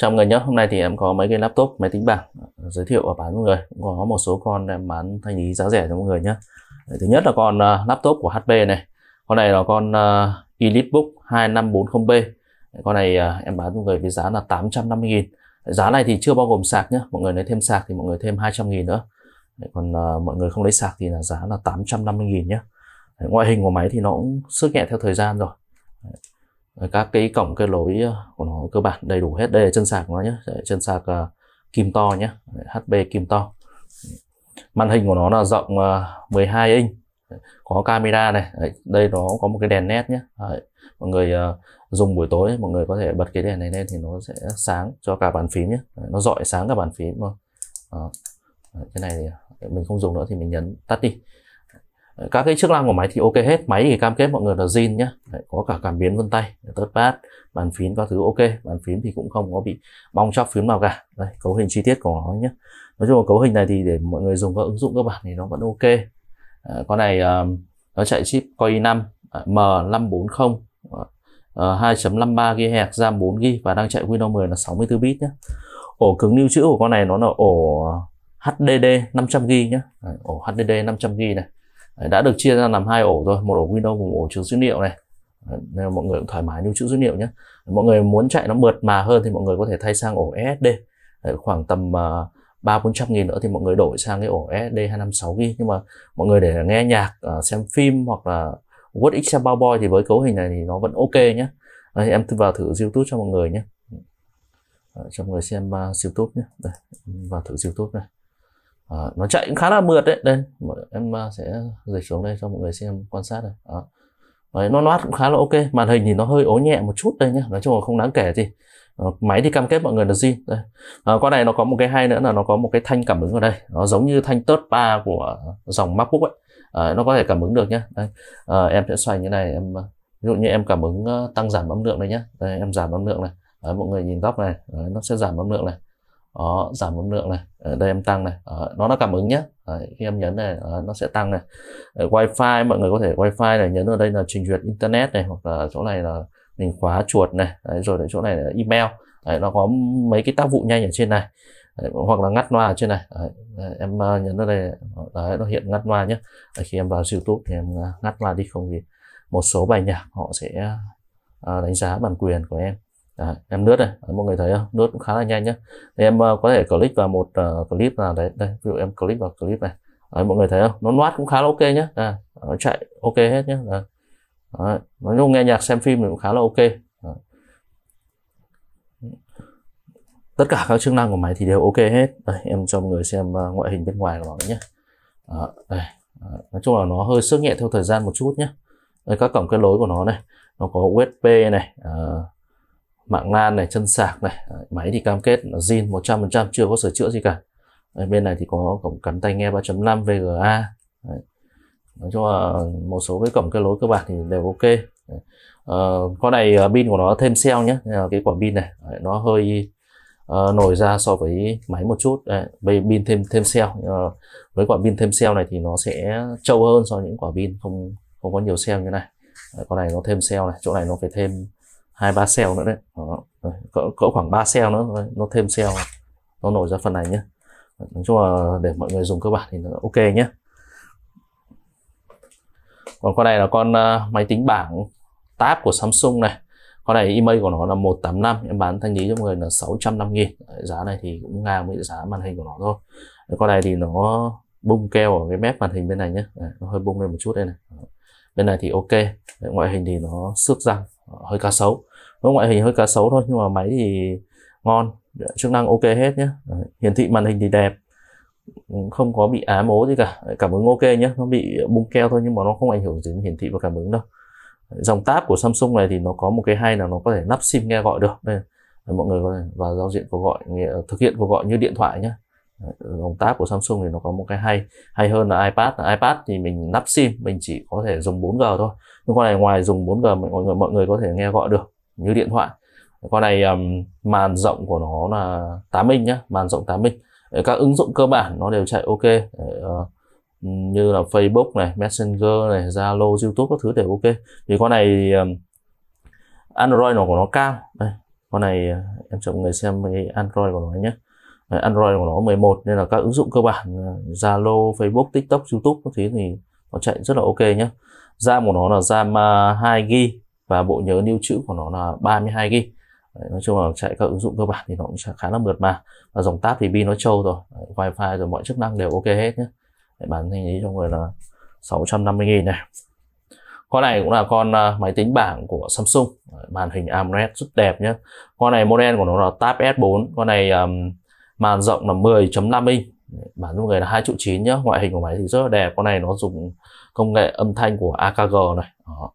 Chào mọi người nhé, hôm nay thì em có mấy cái laptop, máy tính bảng giới thiệu và bán mọi người cũng có một số con em bán thanh lý giá rẻ cho mọi người nhé Thứ nhất là con ờ, laptop của HP này Con này là con ờ, Elitebook 2540B Con này ờ, em bán mọi người với giá là 850.000 Giá này thì chưa bao gồm sạc nhé, mọi người lấy thêm sạc thì mọi người thêm 200.000 nữa Còn mọi người không lấy sạc thì là giá là 850.000 nhé Ngoại hình của máy thì nó cũng sức nhẹ theo thời gian rồi các cái cổng kết nối ờ, của nó cơ bản đầy đủ hết đây là chân sạc của nó nhé chân sạc ờ, kim to nhé HP kim to màn hình của nó là rộng 12 ờ, inch có camera này đấy, đây nó có một cái đèn nét nhé đấy, mọi người uh, dùng buổi tối mọi người có thể bật cái đèn này lên thì nó sẽ sáng cho cả bàn phím nhé nó dọi sáng cả bàn phím mà cái này thì mình không dùng nữa thì mình nhấn tắt đi các cái chức năng của máy thì ok hết máy thì cam kết mọi người là zin nhé Đấy, có cả cảm biến vân tay touchpad bàn phím các thứ ok bàn phím thì cũng không có bị bong chóc phím nào cả Đây, cấu hình chi tiết của nó nhé nói chung là cấu hình này thì để mọi người dùng các ứng dụng các bạn thì nó vẫn ok à, con này à, nó chạy chip Core i5 à, M540 à, 2.53 ờ, GHz RAM 4 GB và đang chạy Windows 10 là 64 bit nhé ổ cứng lưu trữ của con này nó là ổ HDD 500 GB nhé à, ổ HDD 500 GB này đã được chia ra làm hai ổ rồi một ổ Windows một ổ chứa dữ liệu này nên mọi người cũng thoải mái lưu trữ dữ liệu nhé mọi người muốn chạy nó mượt mà hơn thì mọi người có thể thay sang ổ SSD Đấy, khoảng tầm à, ba bốn trăm nghìn nữa thì mọi người đổi sang cái ổ SSD 256 g nhưng mà mọi người để nghe nhạc à, xem phim hoặc là Word Excel PowerPoint thì với cấu hình này thì nó vẫn ok nhé Đấy, em vào thử YouTube cho mọi người nhé cho mọi người xem YouTube à, nhé Đây, vào thử YouTube này à, nó chạy cũng khá là mượt đấy đây em ờ, sẽ dịch xuống đây cho mọi người xem quan sát này đó. Đấy, nó loát cũng khá là ok màn hình thì nó hơi ố nhẹ một chút đây nhé nói chung là không đáng kể gì ờ, máy thì cam kết mọi người là zin đây à, con này nó có một cái hay nữa là nó có một cái thanh cảm ứng ở đây nó giống như thanh tớt ba của dòng macbook ấy à, nó có thể cảm ứng được nhé đây à, em sẽ xoay như này em ví dụ như em cảm ứng tăng giảm âm lượng đây nhé đây, em giảm âm lượng này đấy, mọi người nhìn góc này đấy, nó sẽ giảm âm lượng này đó, ờ, giảm âm lượng này ở đây em tăng này đó, ờ, nó là cảm ứng nhé Đấy, ờ, khi em nhấn này đó, nó sẽ tăng này ở wifi mọi người có thể wifi này nhấn ở đây là trình duyệt internet này hoặc là chỗ này là mình khóa chuột này Đấy, rồi ở chỗ này là email Đấy, nó có mấy cái tác vụ nhanh ở trên này Đấy, hoặc là ngắt loa ở trên này Đấy, em nhấn ở đây Đấy, nó hiện ngắt loa nhé Đấy, khi em vào youtube thì em ngắt loa đi không thì một số bài nhạc họ sẽ đánh giá bản quyền của em Đấy, em nướt đây mọi người thấy không nướt cũng khá là nhanh nhá. thì em uh, có thể click vào một uh, clip nào đấy đây ví dụ em click vào clip này đấy, mọi người thấy không nó loát cũng khá là ok nhá. à, nó chạy ok hết nhá. đấy. nói chung nghe nhạc xem phim thì cũng khá là ok đấy. tất cả các chức năng của máy thì đều ok hết đây, em cho mọi người xem uh, ngoại hình bên ngoài của nó nhé à, đây. À, nói chung là nó hơi sức nhẹ theo thời gian một chút nhá. đây, các cổng kết nối của nó này nó có USB này uh, mạng lan này chân sạc này máy thì cam kết là zin 100% chưa có sửa chữa gì cả bên này thì có cổng cắn tai nghe 3.5 VGA Đấy. nói chung là một số cái cổng kết nối cơ bản thì đều ok Đấy. Ờ, con này ờ, pin của nó thêm cell nhé cái quả pin này nó hơi uh, nổi ra so với máy một chút bây pin thêm thêm cell uh, với quả pin thêm cell này thì nó sẽ trâu hơn so với những quả pin không không có nhiều cell như này Đấy, con này nó thêm cell này chỗ này nó phải thêm hai ba xeo nữa đấy đó. Cỡ, cỡ khoảng 3 xeo nữa nó thêm xeo nó nổi ra phần này nhé nói chung là để mọi người dùng cơ bản thì nó ok nhé còn con này là con à, máy tính bảng tab của Samsung này con này email của nó là 185 em bán thanh lý cho mọi người là 650 nghìn giá này thì cũng ngang với giá màn hình của nó thôi con này thì nó bung keo ở cái mép màn hình bên này nhé nó hơi bung lên một chút đây này bên này thì ok ngoại hình thì nó xước răng hơi cá sấu nó ngoại hình hơi cá sấu thôi nhưng mà máy thì ngon chức năng ok hết nhé hiển thị màn hình thì đẹp không có bị ám ố gì cả cảm ứng ok nhé nó bị bung keo thôi nhưng mà nó không ảnh hưởng gì đến hiển thị và cảm ứng đâu dòng tab của Samsung này thì nó có một cái hay là nó có thể nắp sim nghe gọi được đây mọi người có thể vào giao diện cuộc gọi thực hiện cuộc gọi như điện thoại nhé dòng tab của Samsung thì nó có một cái hay hay hơn là iPad là iPad thì mình nắp sim mình chỉ có thể dùng 4G thôi nhưng con này ngoài dùng 4G mọi người mọi người có thể nghe gọi được như điện thoại con này um, màn rộng của nó là 8 inch nhá màn rộng 8 inch các ứng dụng cơ bản nó đều chạy ok ờ, như là Facebook này Messenger này Zalo YouTube các thứ đều ok thì con này Android nó của nó cao đây con này ờ, em cho mọi người xem cái Android của nó nhé Android của nó 11 nên là các ứng dụng cơ bản ờ, Zalo, Facebook, TikTok, YouTube các thứ thì nó chạy rất là ok nhé RAM của nó là RAM 2GB và bộ nhớ lưu trữ của nó là 32 GB Đấy, nói chung là chạy các ứng dụng cơ bản thì nó cũng khá là mượt mà và dòng tab thì pin nó trâu rồi wifi rồi mọi chức năng đều ok hết nhé Đấy, bán hình ý cho người là 650.000 này con này cũng là con à, máy tính bảng của Samsung màn hình AMOLED rất đẹp nhé con này model của nó là Tab S4 con này um, màn rộng là 10.5 inch bản dung người là hai triệu chín nhé ngoại hình của máy thì rất là đẹp con này nó dùng công nghệ âm thanh của AKG này Đó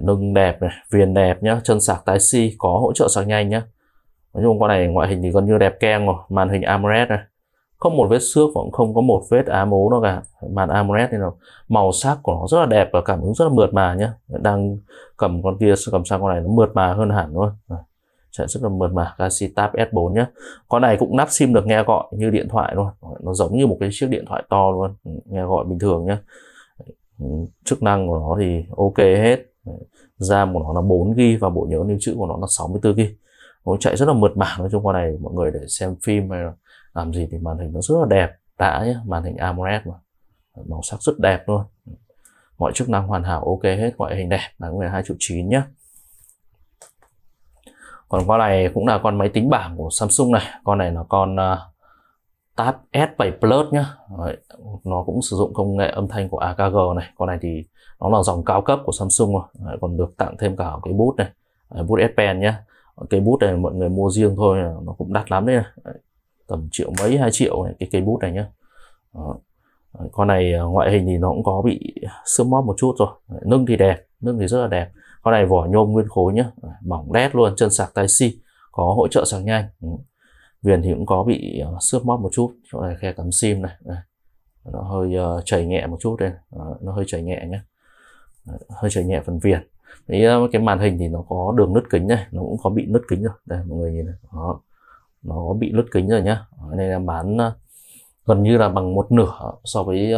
nâng đẹp này viền đẹp nhá chân sạc tái xi si, có hỗ trợ sạc nhanh nhá nói chung con này ngoại hình thì gần như đẹp keng rồi màn hình AMOLED này không một vết xước cũng không có một vết ám ố đâu cả màn AMOLED này nó màu sắc của nó rất là đẹp và cảm ứng rất là mượt mà nhá đang cầm con kia cầm sang con này nó mượt mà hơn hẳn luôn chạy rất là mượt mà Galaxy Tab S4 nhá con này cũng nắp sim được nghe gọi như điện thoại luôn nó giống như một cái chiếc điện thoại to luôn nghe gọi bình thường nhá chức năng của nó thì ok hết ra của nó là 4 g và bộ nhớ lưu trữ của nó là 64 g nó chạy rất là mượt mà nói chung qua này mọi người để xem phim hay làm gì thì màn hình nó rất là đẹp đã nhé màn hình AMOLED mà màu sắc rất đẹp luôn mọi chức năng hoàn hảo ok hết ngoại hình đẹp là hai triệu chín nhé còn con này cũng là con máy tính bảng của Samsung này con này là con uh, Tab S7 Plus nhá. Đấy, nó cũng sử dụng công nghệ âm thanh của AKG này. Con này thì nó là dòng cao cấp của Samsung rồi. Đấy, còn được tặng thêm cả cái bút này, đấy, bút S Pen nhá. Cái bút này mọi người mua riêng thôi, nó cũng đắt lắm đấy. đấy tầm triệu mấy hai triệu này, cái cây bút này nhá. Đó. Con này à, ngoại hình thì nó cũng có bị sương móp một chút rồi. Đấy, nâng thì đẹp, nâng thì rất là đẹp. Con này vỏ nhôm nguyên khối nhá, mỏng đét luôn, chân sạc Tai C, có hỗ trợ sạc nhanh viền thì cũng có bị ờ, xước móp một chút chỗ này khe cắm sim này nó hơi ờ, chảy nhẹ một chút đây ờ, nó hơi chảy nhẹ nhé hơi chảy nhẹ phần viền đấy cái màn hình thì nó có đường nứt kính này nó cũng có bị nứt kính rồi đây mọi người nhìn này đó nó có bị nứt kính rồi nhá nên là bán gần như là bằng một nửa so với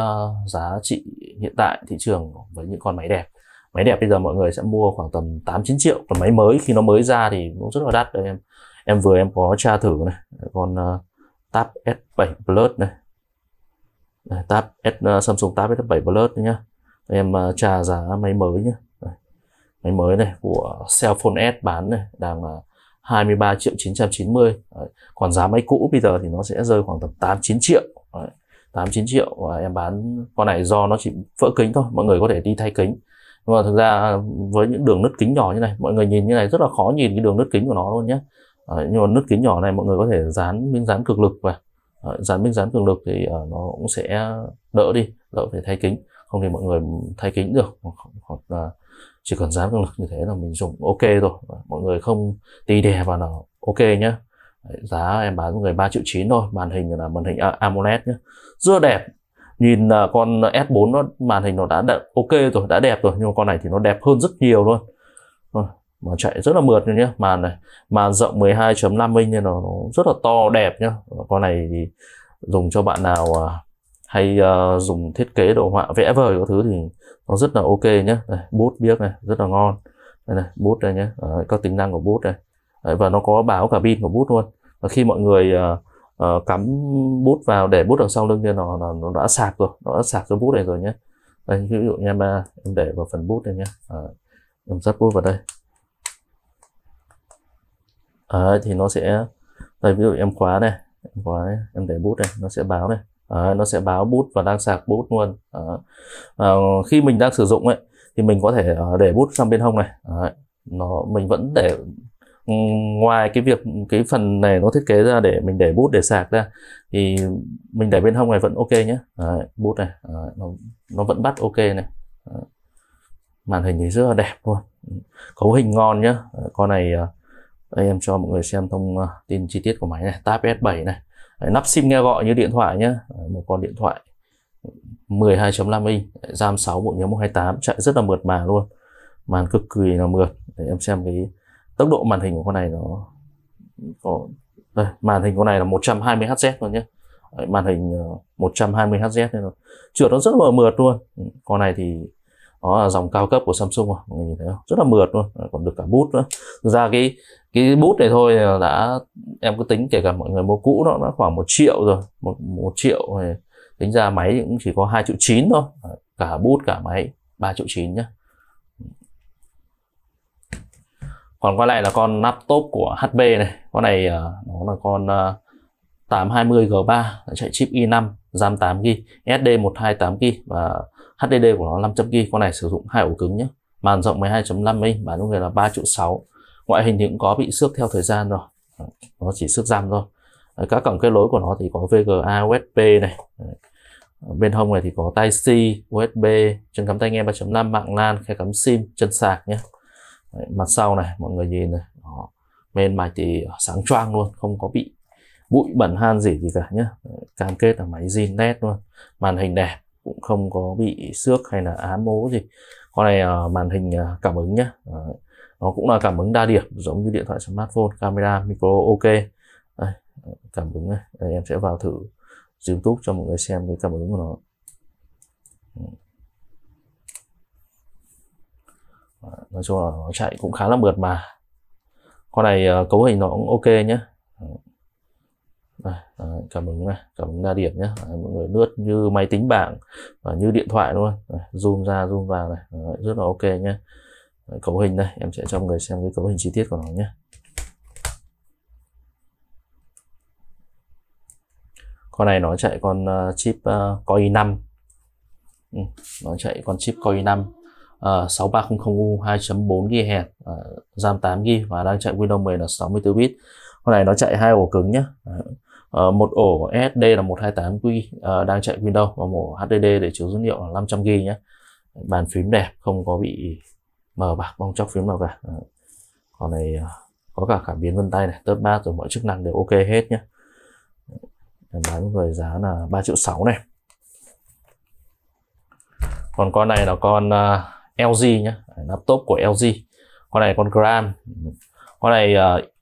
giá trị hiện tại thị trường với những con máy đẹp máy đẹp bây giờ mọi người sẽ mua khoảng tầm 8 9 triệu còn máy mới khi nó mới ra thì cũng rất là đắt đấy em em vừa em có tra thử này còn uh, ờ, tab S7 Plus này đây, tab S, uh, Samsung Tab S7 Plus nhá em uh, tra giá máy mới nhá đây. máy mới này của Cellphone S bán này đang là 23 triệu 990 Đấy. còn giá máy cũ bây giờ thì nó sẽ rơi khoảng tầm 8 9 triệu Đấy. 8 triệu và em bán con này do nó chỉ vỡ kính thôi mọi người có thể đi thay kính nhưng mà thực ra với những đường nứt kính nhỏ như này mọi người nhìn như này rất là khó nhìn cái đường nứt kính của nó luôn nhé Đấy, nhưng mà nứt kính nhỏ này mọi người có thể dán miếng dán cực lực vào Đấy, dán miếng dán cường lực thì uh, nó cũng sẽ đỡ đi đỡ phải thay kính không thì mọi người thay kính được hoặc là chỉ cần dán cường lực như thế là mình dùng ok rồi mọi người không tì đè vào là ok nhé Đấy, giá em bán người 3 triệu chín thôi màn hình là màn hình AMOLED nhé rất đẹp nhìn ờ, con S4 nó màn hình nó đã đẹp, ok rồi đã đẹp rồi nhưng mà con này thì nó đẹp hơn rất nhiều luôn mà chạy rất là mượt nhá màn này màn rộng 12.5 inch nên nó, rất là to đẹp nhá con này thì dùng cho bạn nào à, hay uh, dùng thiết kế đồ họa vẽ vời các thứ thì nó rất là ok nhá đây, bút biếc này rất là ngon đây này bút đây nhá Đấy, các tính năng của bút đây Đấy, và nó có báo cả pin của bút luôn và khi mọi người uh, uh, cắm bút vào để bút ở sau lưng kia nó, nó đã sạc rồi nó đã sạc cái bút này rồi nhé đây ví dụ em em để vào phần bút đây nhé à, em dắt bút vào đây à, thì nó sẽ đây ví dụ em khóa này em khóa này, em để bút này nó sẽ báo này à, nó sẽ báo bút và đang sạc bút luôn à, à, khi mình đang sử dụng ấy thì mình có thể để bút sang bên hông này à, nó mình vẫn để ừ, ngoài cái việc cái phần này nó thiết kế ra để mình để bút để sạc ra thì mình để bên hông này vẫn ok nhé Đấy, bút này Đấy, nó, nó vẫn bắt ok này Đấy. màn hình thì rất là đẹp luôn ừ, cấu hình ngon nhá con này đây em cho mọi người xem thông ờ, tin chi tiết của máy này tab S7 này Đấy, nắp sim nghe gọi như điện thoại nhé một con điện thoại 12.5 inch RAM 6 bộ nhớ 128 chạy rất là mượt mà luôn màn cực kỳ là mượt để em xem cái tốc độ màn hình của con này nó có đây màn hình con này là 120 Hz luôn nhé Đấy, màn hình 120 Hz nên nó trượt nó rất là mượt luôn ừ, con này thì nó là dòng cao cấp của Samsung mọi người nhìn thấy không rất là mượt luôn còn được cả bút nữa thực ra cái cái bút này thôi đã em cứ tính kể cả mọi người mua cũ đó nó khoảng một triệu rồi một, một triệu rồi tính ra máy cũng chỉ có hai triệu chín thôi cả bút cả máy 3 triệu chín nhá còn qua lại là con laptop của HP này con này à, nó là con 820 à, G3 chạy chip i5 RAM 8GB SD 128GB và HDD của nó 500GB con này sử dụng hai ổ cứng nhé màn rộng 12.5 inch bản dung người là 3 triệu 6 ngoại hình thì cũng có bị xước theo thời gian rồi nó chỉ xước răm thôi các cổng kết nối của nó thì có VGA USB này bên hông này thì có tai C USB chân cắm tai nghe 3.5 mạng LAN khe cắm sim chân sạc nhé mặt sau này mọi người nhìn này Đó. bên máy thì sáng choang luôn không có bị bụi bẩn han gì gì cả nhé cam kết là máy zin nét luôn màn hình đẹp cũng không có bị xước hay là ám mố gì con này ờ, màn hình ờ, cảm ứng nhé uh, nó cũng là cảm ứng đa điểm giống như điện thoại smartphone camera micro ok đây, cảm ứng này đây, em sẽ vào thử youtube cho mọi người xem cái cảm ứng của nó nói chung là nó chạy cũng khá là mượt mà con này ờ, cấu hình nó cũng ok nhé đây, đấy, ờ, cảm ứng này cảm ứng đa điểm nhé đấy, mọi người lướt như máy tính bảng và như điện thoại luôn đấy, zoom ra zoom vào này đấy, rất là ok nhé cấu hình đây em sẽ cho mọi người xem cái cấu hình chi tiết của nó nhé con này nó chạy con ờ, chip uh, Core i5 ừ, nó chạy con chip Core i5 uh, 6300U 2.4 GHz uh, RAM 8 GB và đang chạy Windows 10 là 64 bit con này nó chạy hai ổ cứng nhé uh, một ổ SSD là 128 gb uh, đang chạy Windows và một HDD để chiếu dữ liệu là 500 GB nhé bàn phím đẹp không có bị mờ bạc bong chóc phím màu cả ờ, con này ờ, có cả cảm biến vân tay này tớp bát rồi mọi chức năng đều ok hết nhé bán với người giá là 3 triệu 6 này còn con này là con ờ, LG nhá à, laptop của LG con này con gram con này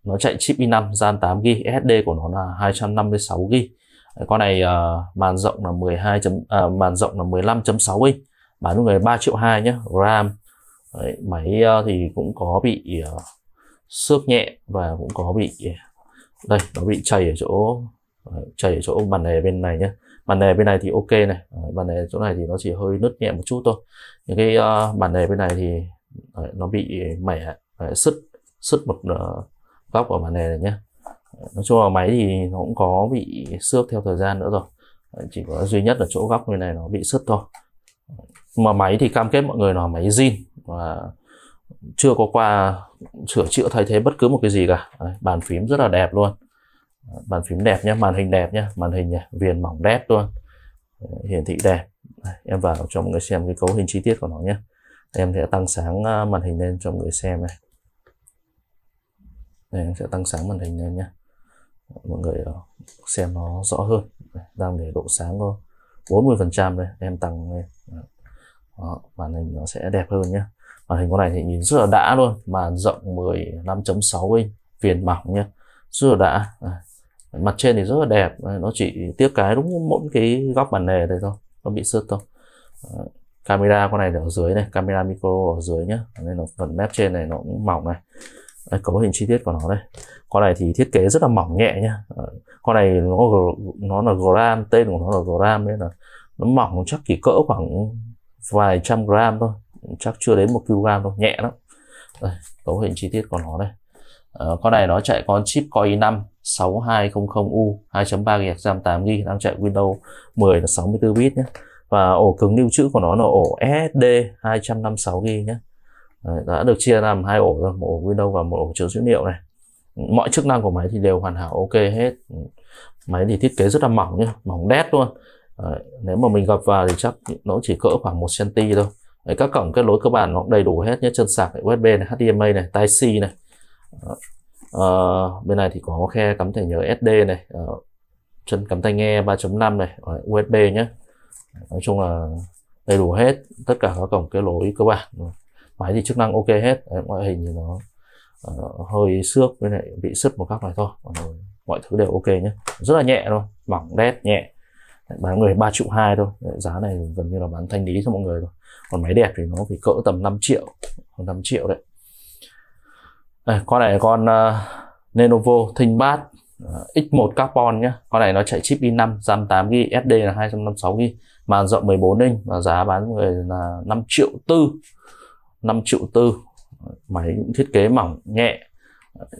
nó chạy chip i5 gian 8 g SSD của nó là 256 g con này màn rộng là 12 chấm, uh, màn rộng là 15.6 inch bán với người 3 triệu 2 nhé RAM Đấy, máy ờ, thì cũng có bị uh, xước nhẹ và cũng có bị ờ, đây nó bị chảy ở chỗ chảy ở chỗ bàn này bên này nhé bàn này bên này thì ok này bàn này chỗ này thì nó chỉ hơi nứt nhẹ một chút thôi những cái uh, bàn này bên này thì đấy, nó bị mẻ sứt sứt một uh, góc ở bàn này này nhé nói chung là máy thì nó cũng có bị xước theo thời gian nữa rồi đấy, chỉ có duy nhất là chỗ góc bên này nó bị sứt thôi mà máy thì cam kết mọi người là máy zin và chưa có qua sửa chữa thay thế bất cứ một cái gì cả bàn phím rất là đẹp luôn bàn phím đẹp nhé màn hình đẹp nhé màn hình nhé, viền mỏng đẹp luôn hiển thị đẹp em vào cho mọi người xem cái cấu hình chi tiết của nó nhé em sẽ tăng sáng à, màn hình lên cho mọi người xem này Đây, em sẽ tăng sáng màn hình lên nhé mọi người ờ, xem nó rõ hơn đang để độ sáng có 40 đây em tăng lên Đó, màn hình nó sẽ đẹp hơn nhé màn hình con này thì nhìn rất là đã luôn màn rộng 15.6 inch viền mỏng nhá rất là đã à, mặt trên thì rất là đẹp nó chỉ tiếc cái đúng mỗi cái góc bàn lề đây thôi nó bị sứt thôi camera con này ở dưới này camera micro ở dưới nhá nên là phần mép trên này nó cũng mỏng này đây, cấu hình chi tiết của nó đây con này thì thiết kế rất là mỏng nhẹ nhá con này nó nó là gram tên của nó là gram nên là nó mỏng chắc chỉ cỡ khoảng vài trăm gram thôi chắc chưa đến một kg đâu nhẹ lắm đây, cấu hình chi tiết của nó đây à, con này nó chạy con chip Core i5 6200U 2.3 GHz RAM 8GB đang chạy Windows 10 là 64 bit nhé và ổ cứng lưu trữ của nó là ổ SSD 256GB nhé đã được chia làm hai ổ rồi một ổ Windows và một ổ chứa dữ liệu này mọi chức năng của máy thì đều hoàn hảo ok hết máy thì thiết kế rất là mỏng nhé mỏng đét luôn Đấy, nếu mà mình gặp vào thì chắc nó chỉ cỡ khoảng một cm thôi Đấy, các cổng kết nối cơ bản nó đầy đủ hết nhé chân sạc này, USB này, HDMI này Type C này à, bên này thì có khe cắm thẻ nhớ SD này à, chân cắm tai nghe 3.5 này USB nhé nói chung là đầy đủ hết tất cả các cổng kết nối cơ bản máy thì chức năng ok hết Đấy, ngoại hình thì nó uh, hơi xước với lại bị sứt một các này thôi mọi thứ đều ok nhé rất là nhẹ thôi mỏng đét nhẹ bán người ba triệu hai thôi giá này gần như là bán thanh lý cho mọi người rồi còn máy đẹp thì nó phải cỡ tầm 5 triệu 5 triệu đấy đây, con này con uh, Lenovo ThinkPad uh, ờ, X1 Carbon nhá con này nó chạy chip i5 RAM 8GB SD là 256GB màn rộng 14 inch và giá bán người là 5 triệu tư 5 triệu tư máy cũng thiết kế mỏng nhẹ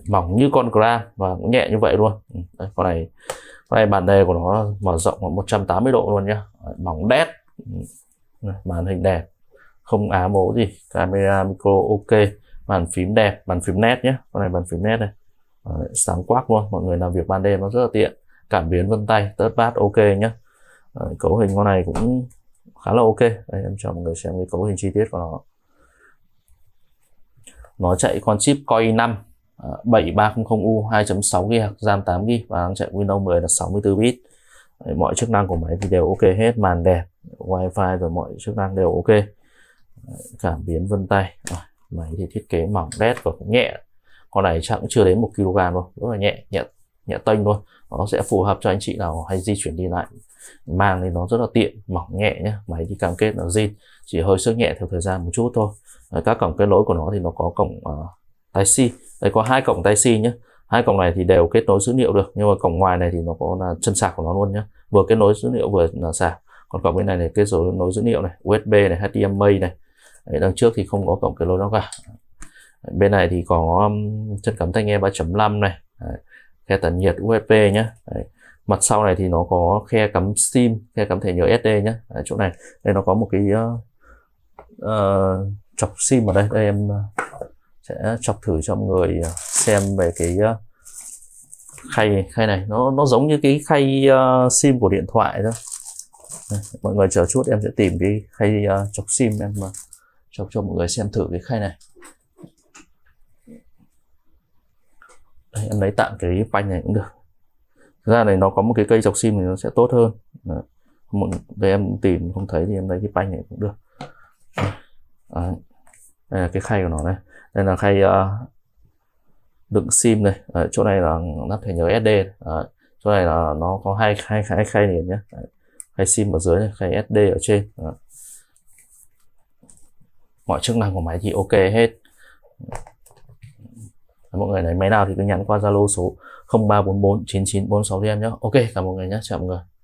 mỏng như con gram và cũng nhẹ như vậy luôn ừ, đây, con này đây bàn đề của nó mở rộng ở 180 độ luôn nhá mỏng đét ừ, màn hình đẹp không ám mố gì camera micro ok bàn phím đẹp bàn phím nét nhé con này bàn phím nét này à, ờ, sáng quắc luôn mọi người làm việc ban đêm nó rất là tiện cảm biến vân tay tớt bát ok nhé à, ờ, cấu hình con này cũng khá là ok đây em cho mọi người xem cái cấu hình chi tiết của nó nó chạy con chip Core i5 7300U 2.6 GB RAM 8 GB và đang chạy Windows 10 là 64 bit. mọi chức năng của máy thì đều ok hết, màn đẹp, wifi rồi mọi chức năng đều ok. cảm biến vân tay. máy thì thiết kế mỏng đét và cũng nhẹ. Con này chắc chưa đến 1 kg luôn, rất là nhẹ, nhẹ nhẹ tênh luôn. Nó sẽ phù hợp cho anh chị nào hay di chuyển đi lại mang thì nó rất là tiện, mỏng nhẹ nhé. Máy thì cam kết là zin, chỉ hơi sức nhẹ theo thời gian một chút thôi. các cổng kết nối của nó thì nó có cổng uh, Tai C đây có hai cổng Tai C nhé hai cổng này thì đều kết nối dữ liệu được nhưng mà cổng ngoài này thì nó có là chân sạc của nó luôn nhé vừa kết nối dữ liệu vừa là sạc còn cổng bên này này kết nối dữ liệu này USB này HDMI này đấy, đằng trước thì không có cổng kết nối đâu cả bên này thì có um, chân cắm tai nghe 3.5 này đấy, khe tản nhiệt USB nhé đấy. mặt sau này thì nó có khe cắm SIM khe cắm thẻ nhớ SD nhé đấy, chỗ này đây nó có một cái uh, uh, chọc SIM ở đây đây em sẽ chọc thử cho mọi người à, xem về cái à, khay khay này nó nó giống như cái khay uh, sim của điện thoại thôi mọi người chờ chút em sẽ tìm cái khay uh, chọc sim em mà chọc cho mọi người xem thử cái khay này đây, em lấy tạm cái panh này cũng được Thực ra này nó có một cái cây chọc sim thì nó sẽ tốt hơn Đấy. một đây em tìm không thấy thì em lấy cái panh này cũng được Đây À, cái khay của nó đây đây là khay uh, đựng sim này ở ờ, chỗ này là nắp thẻ nhớ SD ở ờ, chỗ này là nó có hai hai hai khay này nhé khay sim ở dưới này khay SD ở trên Đấy. mọi chức năng của máy thì ok hết mọi người này máy nào thì cứ nhắn qua Zalo số 0344 9946 em nhé ok cảm ơn mọi người nhé chào mọi người